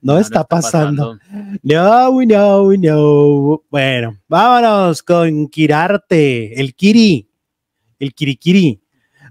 No, está, pasando. pasando. No, no, no. Bueno, vámonos con Kirarte, el Kiri, el Kirikiri.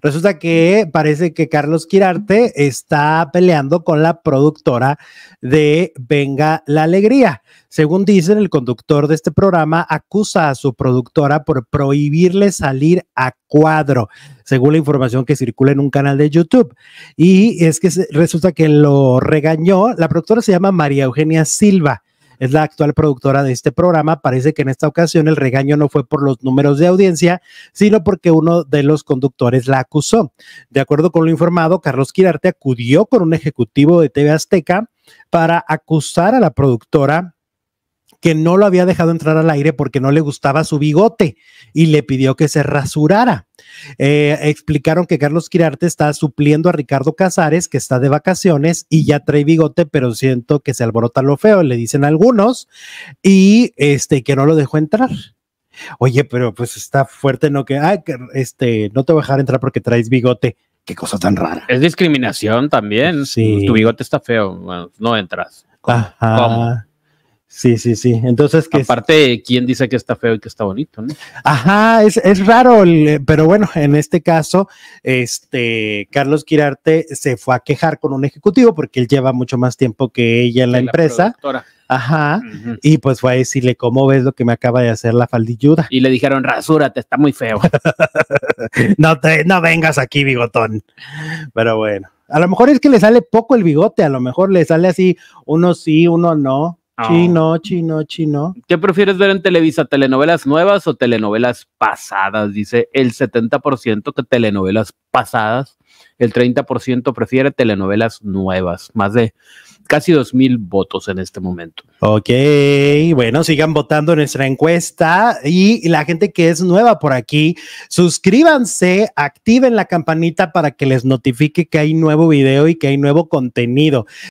Resulta que parece que Carlos Quirarte está peleando con la productora de Venga la Alegría. Según dicen, el conductor de este programa acusa a su productora por prohibirle salir a cuadro, según la información que circula en un canal de YouTube. Y es que resulta que lo regañó, la productora se llama María Eugenia Silva es la actual productora de este programa. Parece que en esta ocasión el regaño no fue por los números de audiencia, sino porque uno de los conductores la acusó. De acuerdo con lo informado, Carlos Quirarte acudió con un ejecutivo de TV Azteca para acusar a la productora que no lo había dejado entrar al aire porque no le gustaba su bigote y le pidió que se rasurara. Eh, explicaron que Carlos Quirarte está supliendo a Ricardo Casares, que está de vacaciones y ya trae bigote, pero siento que se alborota lo feo, le dicen algunos, y este que no lo dejó entrar. Oye, pero pues está fuerte, ¿no? Que, ah, este, no te voy a dejar entrar porque traes bigote. Qué cosa tan rara. Es discriminación también. Si Tu bigote está feo, no entras. Ajá. Sí, sí, sí. Entonces qué aparte, ¿quién dice que está feo y que está bonito? Ajá, es, raro, pero bueno, en este caso, este Carlos Quirarte se fue a quejar con un ejecutivo porque él lleva mucho más tiempo que ella en la, empresa. Ajá. Y pues fue a decirle, ¿cómo ves lo que me acaba de hacer la faldilluda? Y le dijeron, rasúrate, está muy feo. no, te, no vengas aquí, bigotón. Pero bueno, a lo mejor es que le sale poco el bigote, a lo mejor le sale así, uno sí, uno no Chino, oh. chino, chino. ¿Qué prefieres ver en Televisa, telenovelas nuevas o telenovelas pasadas? Dice el 70% que telenovelas pasadas, el 30% prefiere telenovelas nuevas, más de casi 2.000 votos en este momento. Ok, bueno, sigan votando en nuestra encuesta y la gente que es nueva por aquí, suscríbanse, activen la campanita para que les notifique que hay nuevo video y que hay nuevo contenido.